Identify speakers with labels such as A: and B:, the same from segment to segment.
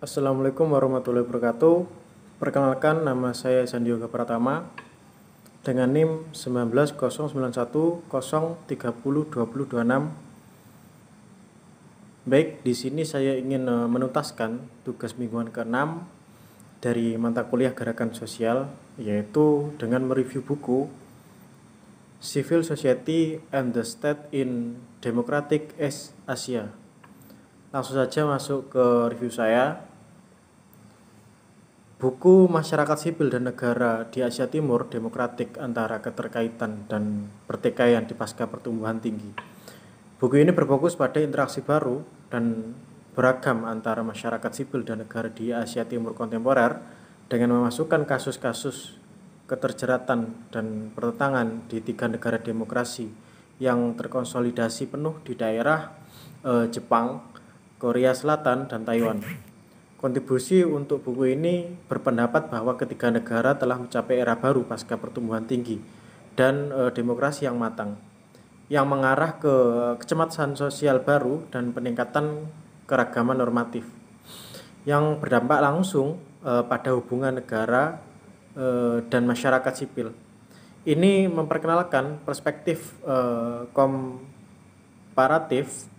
A: Assalamualaikum warahmatullahi wabarakatuh. Perkenalkan nama saya Sandiaga Pratama dengan NIM 19091030226 Baik, di sini saya ingin eh, menuntaskan tugas mingguan ke-6 dari mata kuliah Gerakan Sosial yaitu dengan mereview buku Civil Society and the State in Democratic East Asia. Langsung saja masuk ke review saya. Buku Masyarakat Sipil dan Negara di Asia Timur Demokratik antara keterkaitan dan pertikaian di pasca pertumbuhan tinggi. Buku ini berfokus pada interaksi baru dan beragam antara masyarakat sipil dan negara di Asia Timur kontemporer dengan memasukkan kasus-kasus keterjeratan dan pertentangan di tiga negara demokrasi yang terkonsolidasi penuh di daerah eh, Jepang, Korea Selatan, dan Taiwan kontribusi untuk buku ini berpendapat bahwa ketiga negara telah mencapai era baru pasca pertumbuhan tinggi dan e, demokrasi yang matang yang mengarah ke kecemasan sosial baru dan peningkatan keragaman normatif yang berdampak langsung e, pada hubungan negara e, dan masyarakat sipil. Ini memperkenalkan perspektif e, komparatif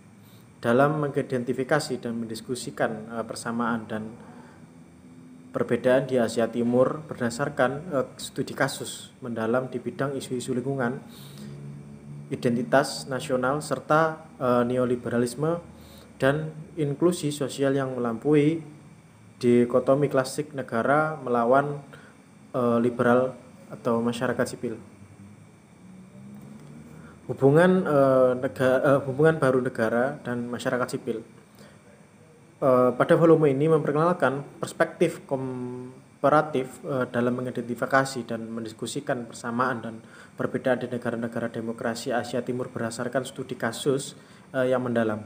A: dalam mengidentifikasi dan mendiskusikan eh, persamaan dan perbedaan di Asia Timur berdasarkan eh, studi kasus mendalam di bidang isu-isu lingkungan, identitas nasional serta eh, neoliberalisme dan inklusi sosial yang melampaui dikotomi klasik negara melawan liberal atau masyarakat sipil hubungan uh, eh, negara, uh, eh, hubungan baru negara dan masyarakat sipil. uh, pada volume ini memperkenalkan perspektif komparatif uh, dalam mengidentifikasi dan mendiskusikan persamaan dan perbedaan di negara-negara demokrasi Asia Timur berdasarkan studi kasus uh, yang mendalam.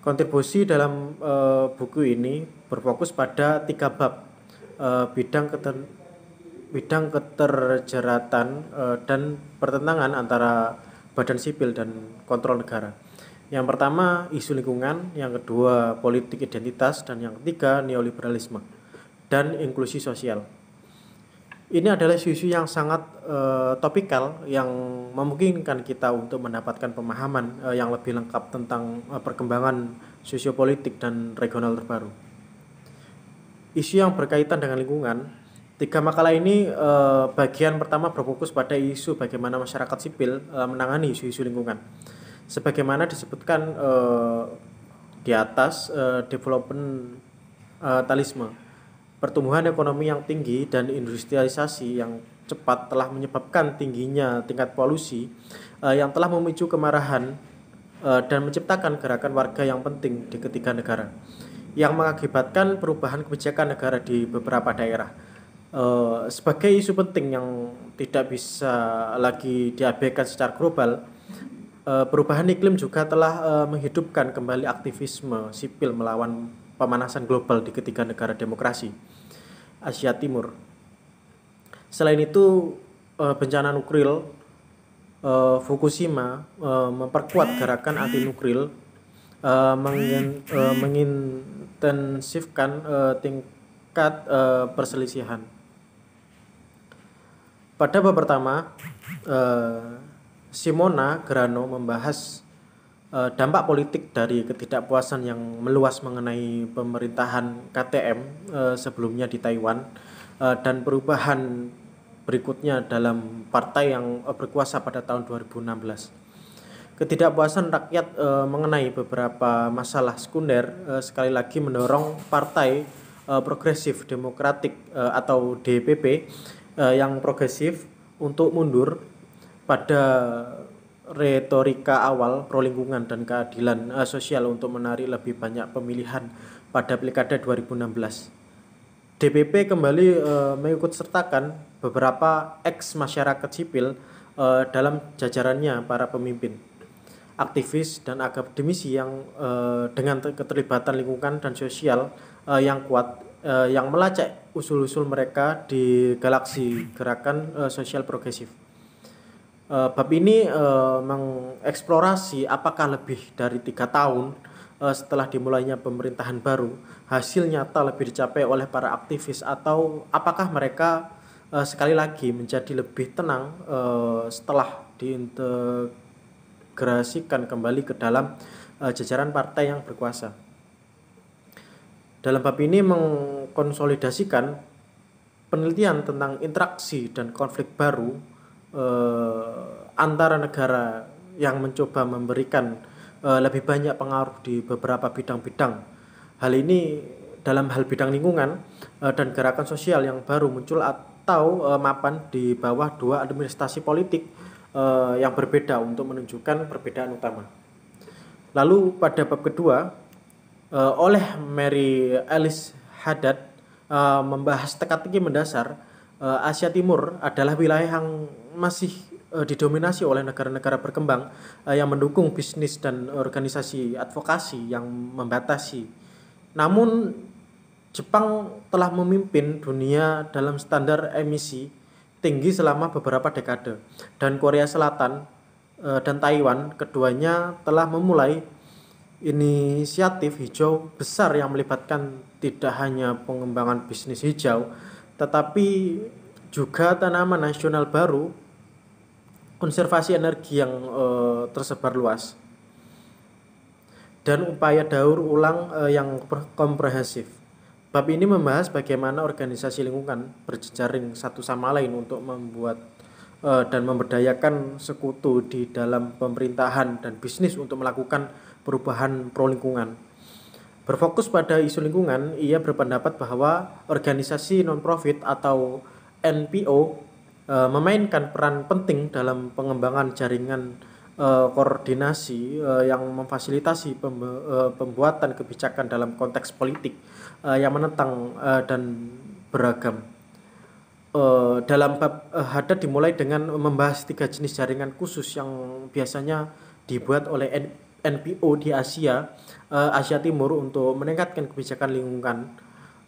A: Kontribusi dalam uh, buku ini berfokus pada tiga bab uh, bidang keter bidang keterjeratan uh, dan pertentangan antara badan sipil dan kontrol negara. Yang pertama isu lingkungan, yang kedua politik identitas, dan yang ketiga neoliberalisme dan inklusi sosial. Ini adalah isu-isu yang sangat uh, topikal yang memungkinkan kita untuk mendapatkan pemahaman uh, yang lebih lengkap tentang uh, perkembangan sosiopolitik dan regional terbaru. Isu yang berkaitan dengan lingkungan Tiga makalah ini eh, bagian pertama berfokus pada isu bagaimana masyarakat sipil eh, menangani isu-isu lingkungan. Sebagaimana disebutkan eh, di atas eh, development eh, talisme. Pertumbuhan ekonomi yang tinggi dan industrialisasi yang cepat telah menyebabkan tingginya tingkat polusi eh, yang telah memicu kemarahan eh, dan menciptakan gerakan warga yang penting di ketiga negara yang mengakibatkan perubahan kebijakan negara di beberapa daerah Eh, sebagai isu penting yang tidak bisa lagi diabaikan secara global, eh, perubahan iklim juga telah eh, menghidupkan kembali aktivisme sipil melawan pemanasan global di ketiga negara demokrasi Asia Timur. Selain itu, bencana nuklir Fukushima memperkuat gerakan anti nuklir mengintensifkan tingkat perselisihan. Pada bab pertama, eh, Simona Grano membahas eh, dampak politik dari ketidakpuasan yang meluas mengenai pemerintahan KTM eh, sebelumnya di Taiwan dan perubahan berikutnya dalam partai yang berkuasa pada tahun 2016 ketidakpuasan rakyat e, mengenai beberapa masalah sekunder e, sekali lagi mendorong partai e, progresif demokratik e, atau DPP uh, yang progresif untuk mundur pada retorika awal pro lingkungan dan keadilan uh, sosial untuk menarik lebih banyak pemilihan pada Pilkada 2016. DPP kembali uh, mengikut sertakan beberapa ex masyarakat sipil uh, dalam jajarannya para pemimpin, aktivis dan akademisi yang uh, dengan keterlibatan lingkungan dan sosial uh, yang kuat uh, yang melacak usul-usul mereka di galaksi gerakan uh, sosial progresif. Uh, bab ini uh, mengeksplorasi apakah lebih dari tiga tahun uh, setelah dimulainya pemerintahan baru hasil nyata lebih dicapai oleh para aktivis atau apakah mereka uh, sekali lagi menjadi lebih tenang uh, setelah diintegrasikan kembali ke dalam uh, jajaran partai yang berkuasa. Dalam bab ini mengkonsolidasikan penelitian tentang interaksi dan konflik baru eh, antara negara yang mencoba memberikan eh, lebih banyak pengaruh di beberapa bidang-bidang. Hal ini dalam hal bidang lingkungan eh, dan gerakan sosial yang baru muncul atau eh, mapan di bawah dua administrasi politik eh, yang berbeda untuk menunjukkan perbedaan utama. Lalu pada bab kedua uh, oleh Mary Alice Haddad uh, membahas teka-teki mendasar uh, Asia Timur adalah wilayah yang masih uh, didominasi oleh negara-negara berkembang uh, yang mendukung bisnis dan organisasi advokasi yang membatasi. Namun Jepang telah memimpin dunia dalam standar emisi tinggi selama beberapa dekade dan Korea Selatan dan Taiwan keduanya telah memulai inisiatif hijau besar yang melibatkan tidak hanya pengembangan bisnis hijau, tetapi juga tanaman nasional baru, konservasi energi yang e, tersebar luas, dan upaya daur ulang e, yang komprehensif. Bab ini membahas bagaimana organisasi lingkungan berjejaring satu sama lain untuk membuat eh, dan memberdayakan sekutu di dalam pemerintahan dan bisnis untuk melakukan perubahan pro lingkungan. Berfokus pada isu lingkungan, ia berpendapat bahwa organisasi non-profit atau NPO e, memainkan peran penting dalam pengembangan jaringan e, koordinasi e, yang memfasilitasi pembe, e, pembuatan kebijakan dalam konteks politik e, yang menentang e, dan beragam. E, dalam bab e, hadat dimulai dengan membahas tiga jenis jaringan khusus yang biasanya dibuat oleh NPO. NPO di Asia uh, Asia Timur untuk meningkatkan kebijakan lingkungan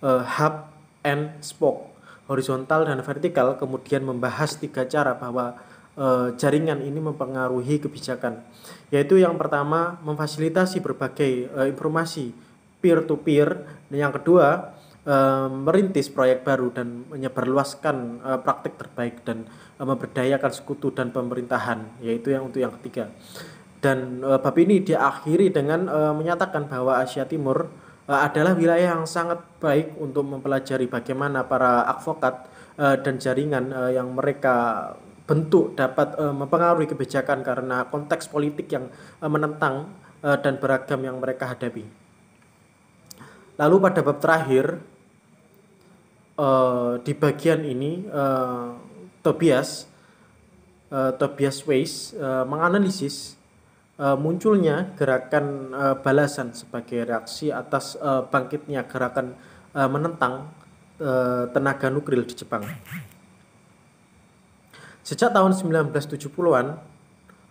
A: uh, hub and spoke horizontal dan vertikal kemudian membahas tiga cara bahwa e, jaringan ini mempengaruhi kebijakan yaitu yang pertama memfasilitasi berbagai e, informasi peer to peer dan yang kedua merintis proyek baru dan menyebarluaskan praktik terbaik dan e, memberdayakan sekutu dan pemerintahan yaitu yang untuk yang ketiga dan uh, bab ini diakhiri dengan uh, menyatakan bahwa Asia Timur uh, adalah wilayah yang sangat baik untuk mempelajari bagaimana para advokat uh, dan jaringan uh, yang mereka bentuk dapat uh, mempengaruhi kebijakan karena konteks politik yang uh, menentang uh, dan beragam yang mereka hadapi. Lalu pada bab terakhir uh, di bagian ini uh, Tobias uh, Tobias Weiss uh, menganalisis Eh, munculnya gerakan uh, balasan sebagai reaksi atas uh, bangkitnya gerakan uh, menentang uh, tenaga nuklir di Jepang. Sejak tahun 1970-an,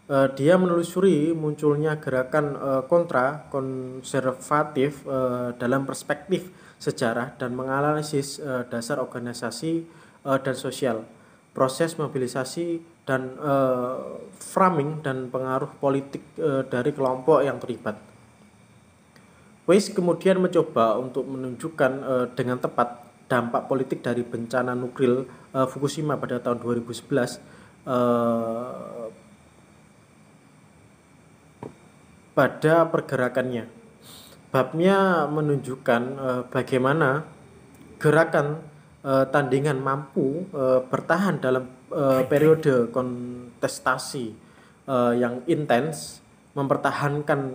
A: uh, dia menelusuri munculnya gerakan uh, kontra konservatif uh, dalam perspektif sejarah dan menganalisis uh, dasar organisasi uh, dan sosial, proses mobilisasi dan uh, framing dan pengaruh politik uh, dari kelompok yang terlibat. Weiss kemudian mencoba untuk menunjukkan uh, dengan tepat dampak politik dari bencana nuklir uh, Fukushima pada tahun 2011 uh, pada pergerakannya. Babnya menunjukkan uh, bagaimana gerakan uh, tandingan mampu uh, bertahan dalam Eh, periode kontestasi uh, yang intens mempertahankan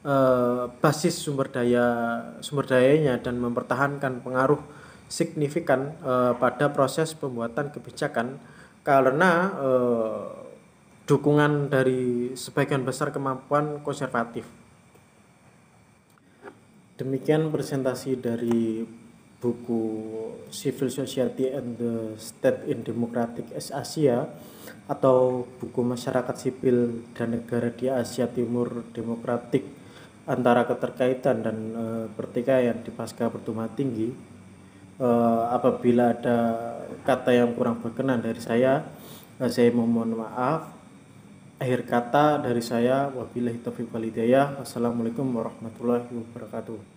A: uh, basis sumber daya sumber dayanya dan mempertahankan pengaruh signifikan uh, pada proses pembuatan kebijakan karena uh, dukungan dari sebagian besar kemampuan konservatif. Demikian presentasi dari buku Civil Society and the State in Democratic East Asia atau buku Masyarakat Sipil dan Negara di Asia Timur Demokratik antara keterkaitan dan e, pertikaian di pasca pertumbuhan tinggi e, apabila ada kata yang kurang berkenan dari saya eh, saya mohon maaf akhir kata dari saya wabillahi taufiq walhidayah assalamualaikum warahmatullahi wabarakatuh